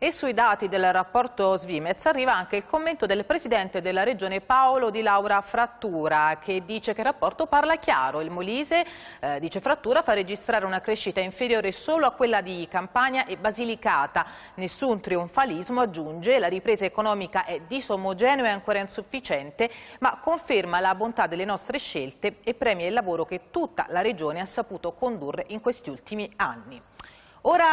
E sui dati del rapporto Svimez arriva anche il commento del presidente della regione Paolo Di Laura Frattura che dice che il rapporto parla chiaro. Il Molise, eh, dice Frattura, fa registrare una crescita inferiore solo a quella di Campania e Basilicata. Nessun trionfalismo aggiunge, la ripresa economica è disomogenea e ancora insufficiente ma conferma la bontà delle nostre scelte e premia il lavoro che tutta la regione ha saputo condurre in questi ultimi anni. Ora